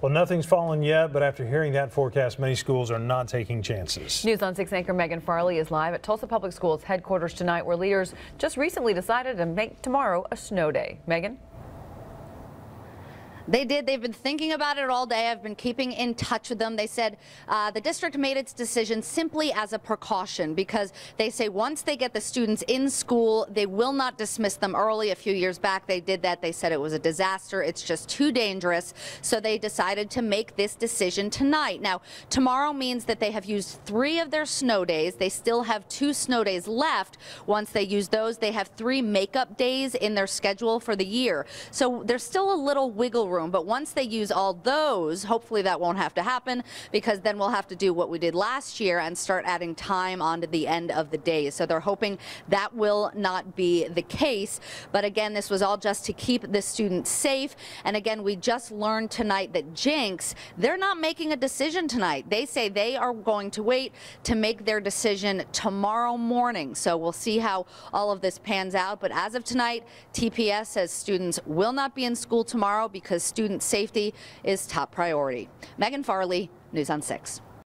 Well, nothing's fallen yet, but after hearing that forecast, many schools are not taking chances. News on 6 anchor Megan Farley is live at Tulsa Public Schools headquarters tonight, where leaders just recently decided to make tomorrow a snow day. Megan? They did. They've been thinking about it all day. I've been keeping in touch with them. They said uh, the district made its decision simply as a precaution because they say once they get the students in school, they will not dismiss them early. A few years back, they did that. They said it was a disaster. It's just too dangerous. So they decided to make this decision tonight. Now, tomorrow means that they have used three of their snow days. They still have two snow days left. Once they use those, they have three makeup days in their schedule for the year. So there's still a little wiggle room room. But once they use all those, hopefully that won't have to happen because then we'll have to do what we did last year and start adding time onto the end of the day. So they're hoping that will not be the case. But again, this was all just to keep the students safe. And again, we just learned tonight that Jinx, they're not making a decision tonight. They say they are going to wait to make their decision tomorrow morning. So we'll see how all of this pans out. But as of tonight, TPS says students will not be in school tomorrow because student safety is top priority. Megan Farley, News on 6.